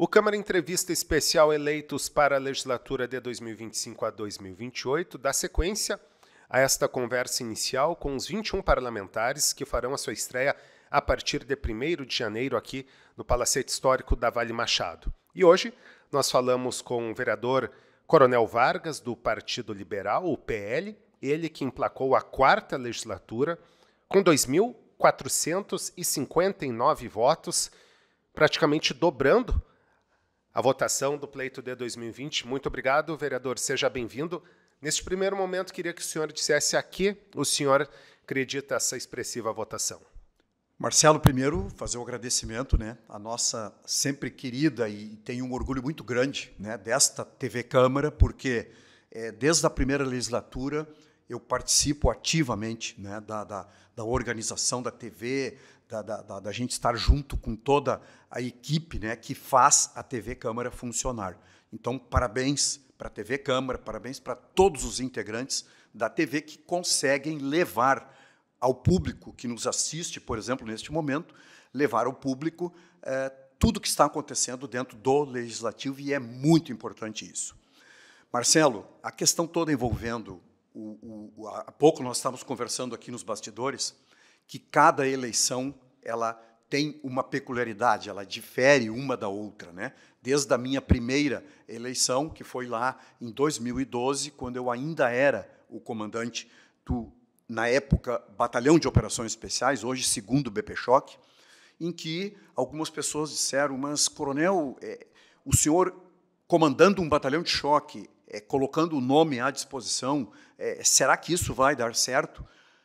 O Câmara Entrevista Especial Eleitos para a Legislatura de 2025 a 2028 dá sequência a esta conversa inicial com os 21 parlamentares que farão a sua estreia a partir de 1 de janeiro aqui no Palacete Histórico da Vale Machado. E hoje nós falamos com o vereador Coronel Vargas, do Partido Liberal, o PL, ele que emplacou a quarta legislatura com 2.459 votos, praticamente dobrando a votação do pleito de 2020. Muito obrigado, vereador. Seja bem-vindo. Neste primeiro momento, queria que o senhor dissesse a que o senhor acredita essa expressiva votação. Marcelo, primeiro, fazer o um agradecimento né, à nossa sempre querida e tenho um orgulho muito grande né, desta TV Câmara, porque é, desde a primeira legislatura eu participo ativamente né, da, da, da organização da TV, da, da, da, gente estar junto com toda a equipe né, que faz a TV Câmara funcionar. Então, parabéns para a TV Câmara, parabéns para todos os integrantes da TV que conseguem levar ao público que nos assiste, por exemplo, neste momento, levar ao público tudo eh, tudo que está acontecendo dentro do legislativo, e é muito importante isso. Marcelo, a questão toda envolvendo. O, o, o, há pouco nós estávamos conversando aqui nos bastidores que cada eleição ela tem uma peculiaridade, ela difere uma da outra, né? Desde a minha primeira eleição, que foi lá em 2012, quando eu ainda era o comandante do na época Batalhão de Operações Especiais, hoje segundo BP Choque, em que algumas pessoas disseram: "Mas coronel, é, o senhor comandando um batalhão de choque, é, colocando o nome à disposição, é, será que isso vai dar certo?"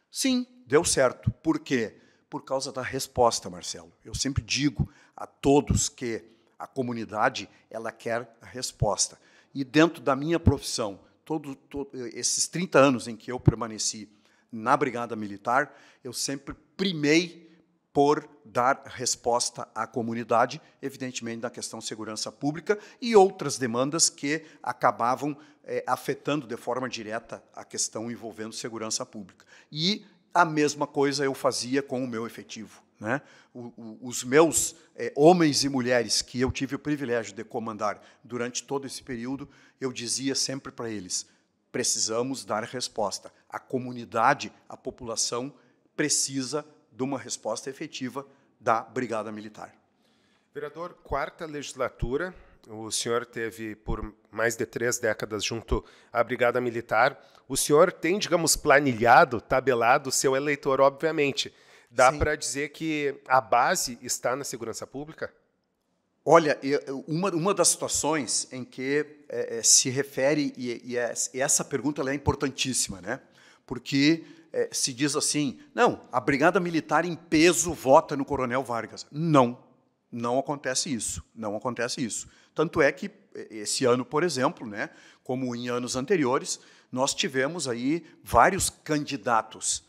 Sim, deu certo. Por quê? Por causa da resposta, Marcelo. Eu sempre digo a todos que a comunidade ela quer a resposta. E dentro da minha profissão, todos todo esses 30 anos em que eu permaneci na Brigada Militar, eu sempre primei por dar resposta à comunidade, evidentemente na questão segurança pública e outras demandas que acabavam é, afetando de forma direta a questão envolvendo segurança pública. E a mesma coisa eu fazia com o meu efetivo. Né? O, o, os meus é, homens e mulheres que eu tive o privilégio de comandar durante todo esse período, eu dizia sempre para eles: precisamos dar resposta. A comunidade, a população, precisa de uma resposta efetiva da Brigada Militar. Vereador, quarta legislatura, o senhor teve por mais de três décadas junto à Brigada Militar. O senhor tem, digamos, planilhado, tabelado o seu eleitor, obviamente. Dá para dizer que a base está na segurança pública? Olha, uma, uma das situações em que é, é se refere, e, e, é, essa pergunta é importantíssima, né? porque é, se diz assim: não, a Brigada Militar em peso vota no Coronel Vargas. Não, não acontece isso. Não acontece isso. Tanto é que eh, esse ano, por exemplo, né, como em anos anteriores, nós tivemos aí vários candidatos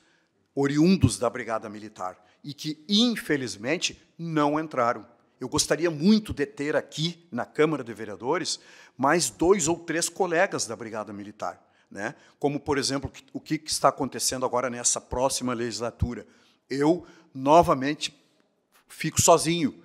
oriundos da Brigada Militar e que, infelizmente, não entraram. Eu gostaria muito de ter aqui na Câmara de Vereadores mais dois ou três colegas da Brigada Militar, né? como, por exemplo, o que está acontecendo agora nessa próxima legislatura. Eu, novamente, fico sozinho.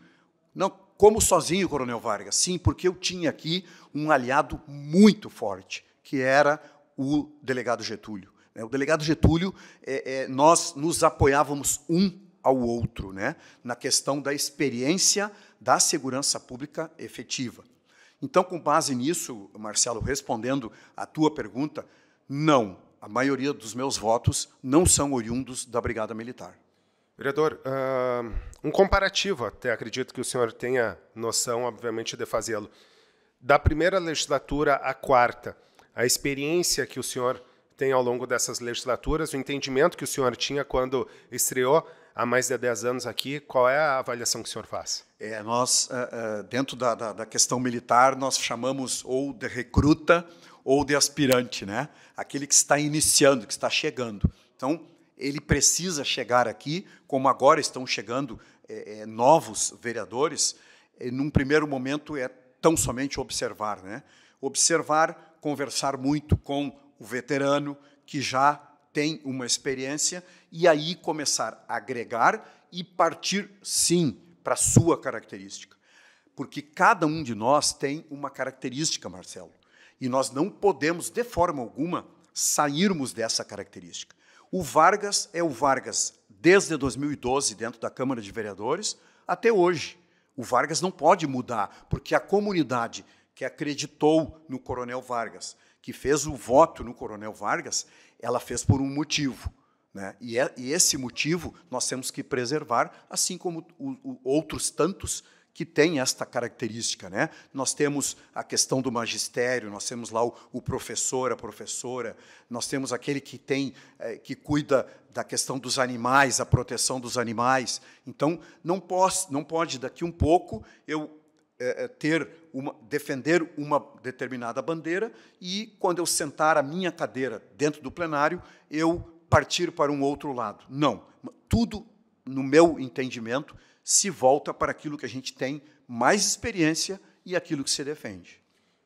Não, como sozinho, Coronel Vargas, sim, porque eu tinha aqui um aliado muito forte, que era o delegado Getúlio. É, o delegado Getúlio, é, é, nós nos apoiávamos um ao outro né, na questão da experiência da segurança pública efetiva. Então, com base nisso, Marcelo, respondendo à tua pergunta, não, a maioria dos meus votos não são oriundos da Brigada Militar. Vereador, uh, um comparativo, até acredito que o senhor tenha noção, obviamente, de fazê-lo. Da primeira legislatura à quarta, a experiência que o senhor tem ao longo dessas legislaturas, o entendimento que o senhor tinha quando estreou há mais de 10 anos aqui, qual é a avaliação que o senhor faz? É, nós, eh, eh, dentro da, da, da questão militar, nós chamamos ou de recruta ou de aspirante, né? aquele que está iniciando, que está chegando. Então, ele precisa chegar aqui, como agora estão chegando é, é, novos vereadores, e, num primeiro momento é tão somente observar. Né? Observar, conversar muito com o veterano que já tem uma experiência e aí começar a agregar e partir, sim, para a sua característica. Porque cada um de nós tem uma característica, Marcelo, e nós não podemos, de forma alguma, sairmos dessa característica. O Vargas é o Vargas desde 2012, dentro da Câmara de Vereadores, até hoje. O Vargas não pode mudar, porque a comunidade que acreditou no Coronel Vargas, que fez o voto no Coronel Vargas, ela fez por um motivo. Né? E, é, e esse motivo nós temos que preservar, assim como o, o, outros tantos que tem esta característica. Né? Nós temos a questão do magistério, nós temos lá o, o professor, a professora, nós temos aquele que tem, é, que cuida da questão dos animais, a proteção dos animais. Então, não, posso, não pode, daqui um pouco, eu é, ter uma, defender uma determinada bandeira e, quando eu sentar a minha cadeira dentro do plenário, eu partir para um outro lado. Não. Tudo, no meu entendimento, se volta para aquilo que a gente tem mais experiência e aquilo que se defende.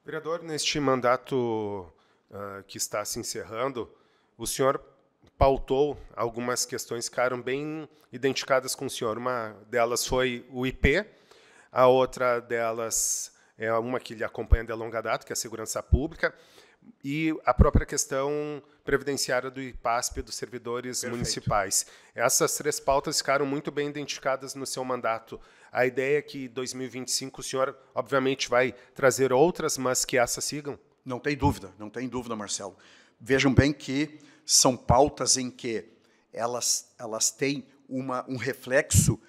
Vereador, neste mandato uh, que está se encerrando, o senhor pautou algumas questões que ficaram bem identificadas com o senhor. Uma delas foi o IP, a outra delas é uma que lhe acompanha de longa data, que é a segurança pública, e a própria questão previdenciária do IPASP dos servidores Perfeito. municipais. Essas três pautas ficaram muito bem identificadas no seu mandato. A ideia é que 2025 o senhor, obviamente, vai trazer outras, mas que essas sigam? Não tem dúvida, não tem dúvida, Marcelo. Vejam bem que são pautas em que elas, elas têm uma, um reflexo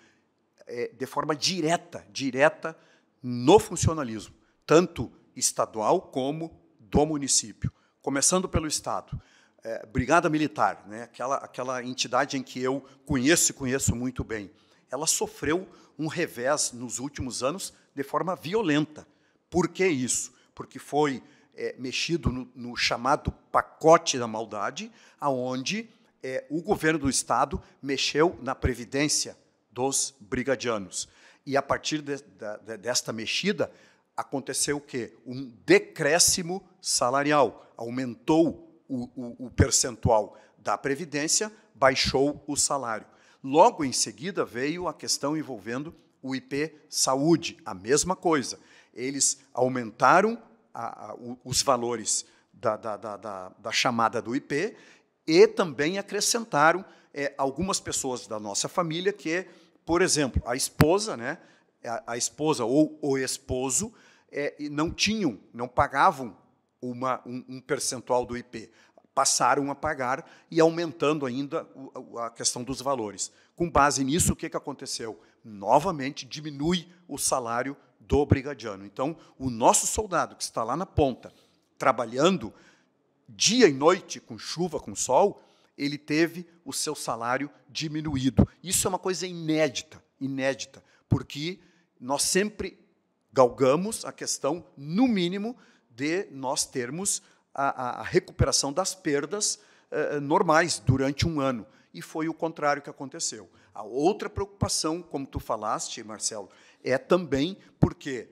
é, de forma direta, direta no funcionalismo, tanto estadual como do município. Começando pelo Estado. É, Brigada Militar, né, aquela, aquela entidade em que eu conheço e conheço muito bem, ela sofreu um revés nos últimos anos de forma violenta. Por que isso? Porque foi é, mexido no, no, chamado pacote da maldade, aonde é, o governo do Estado mexeu na previdência dos brigadianos. E a partir de, de, desta mexida, aconteceu o quê? Um decréscimo salarial. Aumentou o, o, o percentual da Previdência, baixou o salário. Logo em seguida veio a questão envolvendo o IP Saúde, a mesma coisa. Eles aumentaram a, a, os valores da, da, da, da, chamada do IP e também acrescentaram é, algumas pessoas da nossa família que por exemplo, a esposa, né, a, esposa ou o esposo é, não tinham, não pagavam uma, um, um, percentual do IP, passaram a pagar e aumentando ainda a questão dos valores. Com base nisso, o que, que aconteceu? Novamente diminui o salário do brigadiano. Então, o nosso soldado que está lá na ponta, trabalhando dia e noite, com chuva, com sol, ele teve o seu salário diminuído. Isso é uma coisa inédita, inédita, porque nós sempre galgamos a questão, no mínimo, de nós termos a, a recuperação das perdas eh, eh, normais durante um ano. E foi o contrário que aconteceu. A outra preocupação, como tu falaste, Marcelo, é também porque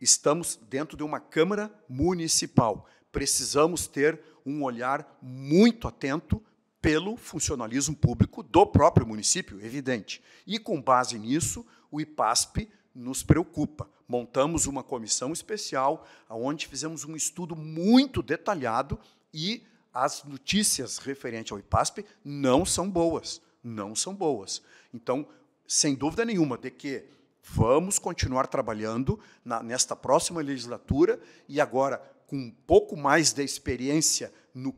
estamos dentro de uma Câmara Municipal. Precisamos ter um olhar muito atento pelo funcionalismo público do próprio município, evidente. E, com base nisso, o IPASP nos preocupa. Montamos uma comissão especial, onde fizemos um estudo muito detalhado e as notícias referentes ao IPASP não são boas. Não são boas. Então, sem dúvida nenhuma de que vamos continuar trabalhando na, nesta próxima legislatura e agora com um pouco mais da experiência no,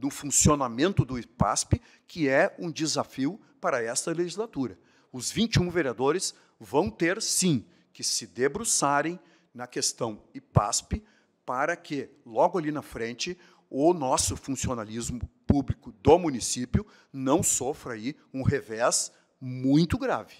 no funcionamento do IPASP, que é um desafio para esta legislatura. Os 21 vereadores vão ter, sim, que se debruçarem na questão IPASP para que, logo ali na frente, o nosso funcionalismo público do município não sofra aí um revés muito grave.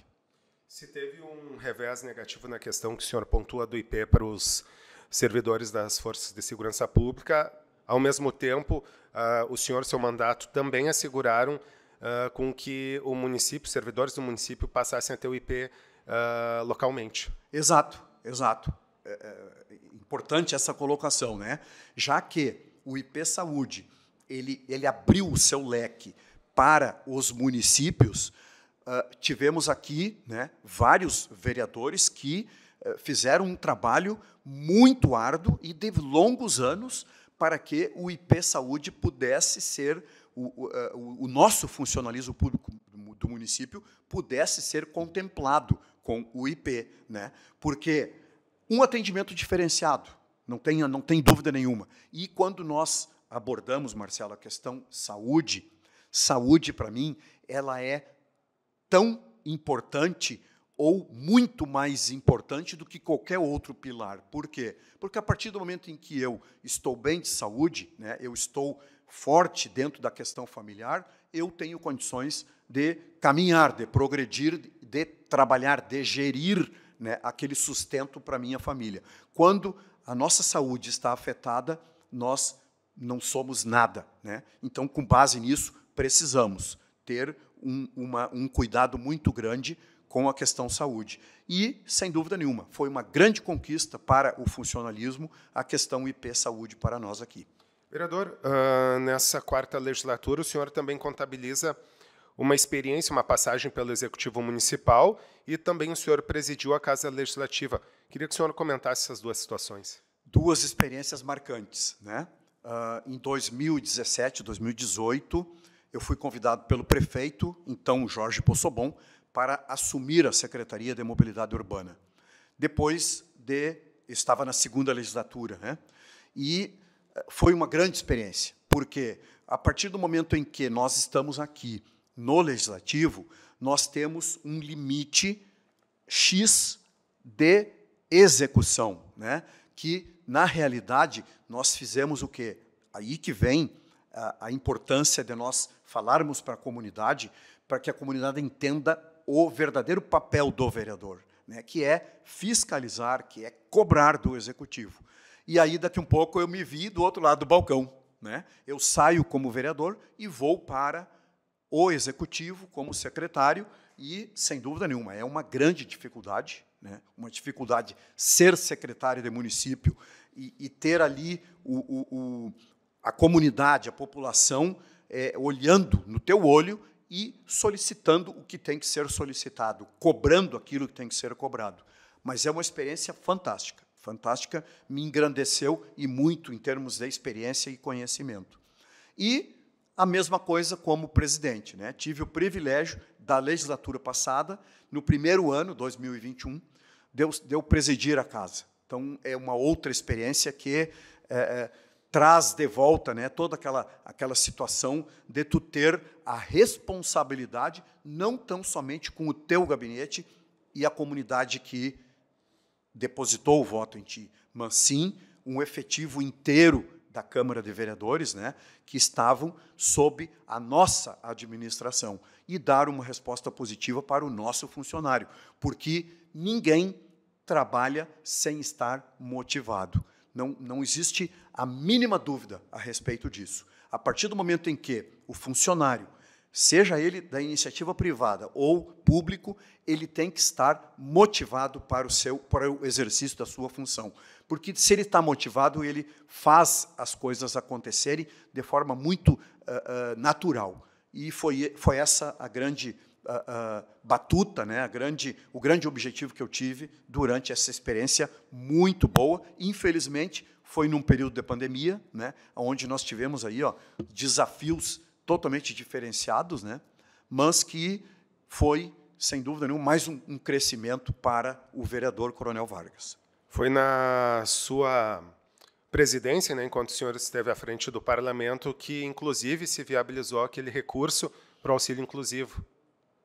Se teve um revés negativo na questão que o senhor pontua do IP para os servidores das forças de segurança pública. Ao mesmo tempo, uh, o senhor, seu mandato, também asseguraram uh, com que o município, servidores do município, passassem a ter o IP uh, ah, localmente. Exato, exato. É, é, importante essa colocação, né? Já que o IP Saúde ele, ele abriu o seu leque para os municípios, Uh, tivemos aqui né, vários vereadores que eh, fizeram um trabalho muito árduo e de longos anos para que o IP Saúde pudesse ser o, eh, o, o nosso funcionalismo público do município pudesse ser contemplado com o IP, né? Porque um atendimento diferenciado, não tem não tem dúvida nenhuma. E quando nós abordamos, Marcelo, a questão saúde, saúde para mim, ela é tão importante ou muito mais importante do que qualquer outro pilar. Por quê? Porque a partir do momento em que eu estou bem de saúde, né, eu estou forte dentro da questão familiar, eu tenho condições de caminhar, de progredir, de trabalhar, de gerir né, aquele sustento para minha família. Quando a nossa saúde está afetada, nós não somos nada. Né? Então, com base nisso, precisamos ter um, uma, um cuidado muito grande com a questão saúde. E, sem dúvida nenhuma, foi uma grande conquista para o funcionalismo a questão IP saúde para nós aqui. Vereador, uh, nessa quarta legislatura, o senhor também contabiliza uma experiência, uma passagem pelo Executivo Municipal e também o senhor presidiu a Casa Legislativa. Queria que o senhor comentasse essas duas situações. Duas experiências marcantes. Né? Uh, em 2017, 2018, eu fui convidado pelo prefeito, então Jorge Possobon, para assumir a Secretaria de Mobilidade Urbana. Depois de estava na segunda legislatura, né? E eh, foi uma grande experiência, porque a partir do momento em que nós estamos aqui no legislativo, nós temos um limite X de execução, né? Que na realidade nós fizemos o quê? Aí que vem a, a importância de nós falarmos para a comunidade, para que a comunidade entenda o verdadeiro papel do vereador, né, que é fiscalizar, que é cobrar do executivo. E aí, daqui um pouco, eu me vi do outro lado do balcão. Né? Eu saio como vereador e vou para o executivo como secretário, e, sem dúvida nenhuma, é uma grande dificuldade, né? uma dificuldade ser secretário de município e, e ter ali o, o, o, a comunidade, a população, é, olhando no teu olho e solicitando o que tem que ser solicitado, cobrando aquilo que tem que ser cobrado. Mas é uma experiência fantástica, fantástica, me engrandeceu e muito em termos de experiência e conhecimento. E a mesma coisa como presidente, né? Tive o privilégio da legislatura passada, no primeiro ano, 2021, de eu, de eu presidir a casa. Então é uma outra experiência que é, traz de volta né, toda aquela, aquela situação de tu ter a responsabilidade, não tão somente com o teu gabinete e a comunidade que depositou o voto em ti, mas sim um efetivo inteiro da Câmara de Vereadores, né, que estavam sob a nossa administração, e dar uma resposta positiva para o nosso funcionário, porque ninguém trabalha sem estar motivado. Não, não existe a mínima dúvida a respeito disso. A partir do momento em que o funcionário, seja ele da iniciativa privada ou público, ele tem que estar motivado para o, seu, para o exercício da sua função. Porque se ele está motivado, ele faz as coisas acontecerem de forma muito uh, uh, natural. E foi, foi essa a grande uh, batuta, né, grande, o grande objetivo que eu tive durante essa experiência muito boa. Infelizmente, foi num período de pandemia, né, onde nós tivemos aí ó, desafios totalmente diferenciados, né, mas que foi, sem dúvida nenhuma, mais um, um crescimento para o vereador Coronel Vargas. Foi na sua presidência, né, enquanto o senhor esteve à frente do parlamento, que inclusive se viabilizou aquele recurso para o auxílio inclusivo,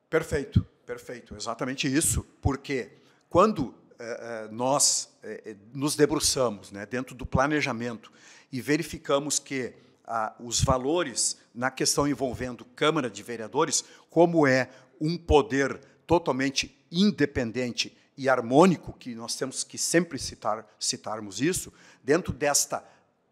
Perfeito, perfeito, exatamente isso. Porque quando eh, eh, nós eh, nos debruçamos né, dentro do planejamento e verificamos que ah, os valores na questão envolvendo Câmara de Vereadores, como é um poder totalmente independente e harmônico, que nós temos que sempre citar, citarmos isso, dentro desta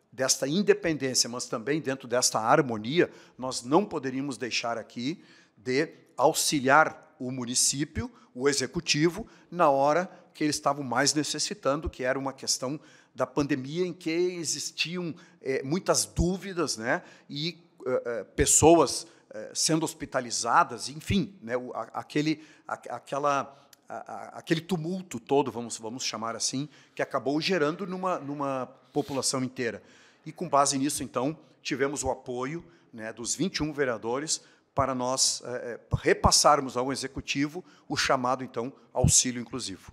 desta independência, mas também dentro desta harmonia, nós não poderíamos deixar aqui de auxiliar o município, o executivo, na hora que eles estavam mais necessitando, que era uma questão da pandemia em que existiam é, muitas dúvidas né, e é, pessoas é, sendo hospitalizadas, enfim, né, aquele, a, aquela, a, aquele tumulto todo, vamos, vamos chamar assim, que acabou gerando numa, numa população inteira. E, com base nisso, então, tivemos o apoio né, dos 21 vereadores para nós é, é, repassarmos ao executivo o chamado, então, auxílio inclusivo.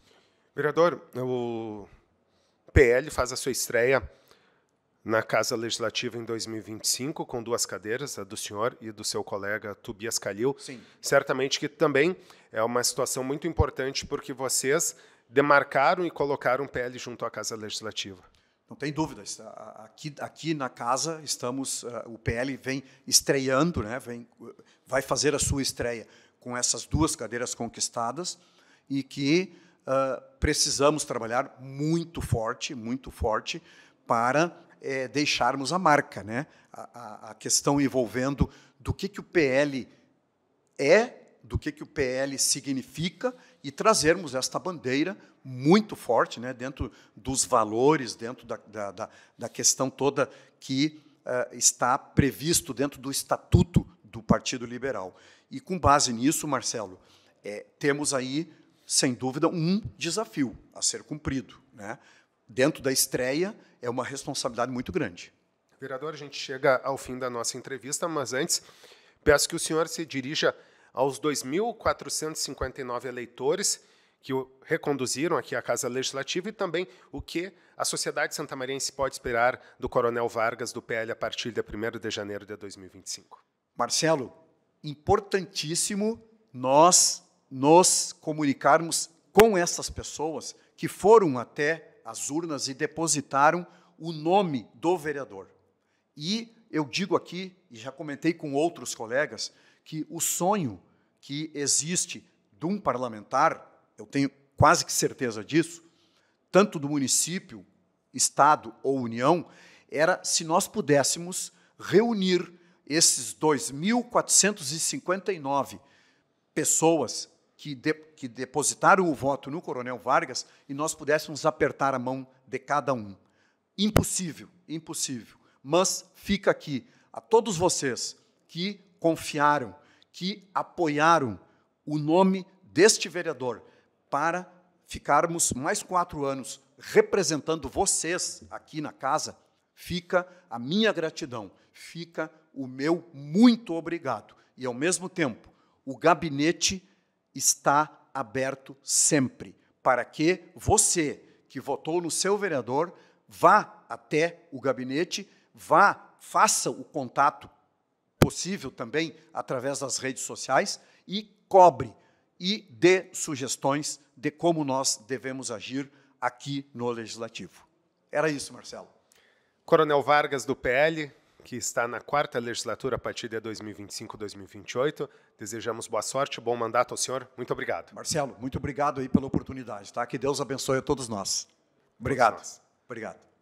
Vereador, o PL faz a sua estreia na Casa Legislativa em 2025, com duas cadeiras, a do senhor e do seu colega Tobias Calil. Sim. Certamente que também é uma situação muito importante, porque vocês demarcaram e colocaram o PL junto à Casa Legislativa. Não tem dúvidas. Aqui, aqui na casa estamos, eh, o PL vem estreando, né? Vem, vai fazer a sua estreia com essas duas cadeiras conquistadas e que uh, precisamos trabalhar muito forte, muito forte para é, deixarmos a marca, né? A, a, a, questão envolvendo do que que o PL é, do que que o PL significa e trazermos esta bandeira muito forte, né, dentro dos valores, dentro da, da, da questão toda que uh, está previsto dentro do estatuto do Partido Liberal. E com base nisso, Marcelo, é, temos aí, sem dúvida, um desafio a ser cumprido. Né? Dentro da estreia, é uma responsabilidade muito grande. Vereador, a gente chega ao fim da nossa entrevista, mas antes peço que o senhor se dirija aos 2.459 eleitores que o reconduziram aqui à Casa Legislativa e também o que a sociedade santamariense pode esperar do Coronel Vargas do PL a partir de 1 de janeiro de 2025. Marcelo, importantíssimo nós nos comunicarmos com essas pessoas que foram até as urnas e depositaram o nome do vereador. E eu digo aqui, e já comentei com outros colegas, que o sonho que existe de um parlamentar, eu tenho quase que certeza disso, tanto do município, Estado ou União, era se nós pudéssemos reunir esses 2.459 pessoas que, de, que depositaram o voto no Coronel Vargas e nós pudéssemos apertar a mão de cada um. Impossível, impossível. Mas fica aqui a todos vocês que confiaram, que apoiaram o nome deste vereador para ficarmos mais quatro anos representando vocês aqui na casa, fica a minha gratidão, fica o meu muito obrigado. E, ao mesmo tempo, o gabinete está aberto sempre para que você, que votou no seu vereador, vá até o gabinete, vá, faça o contato possível também através das redes sociais, e cobre e dê sugestões de como nós devemos agir aqui no Legislativo. Era isso, Marcelo. Coronel Vargas, do PL, que está na quarta legislatura a partir de 2025-2028. Desejamos boa sorte, bom mandato ao senhor. Muito obrigado. Marcelo, muito obrigado aí pela oportunidade, tá? Que Deus abençoe a todos nós. Obrigado. Todos nós. Obrigado.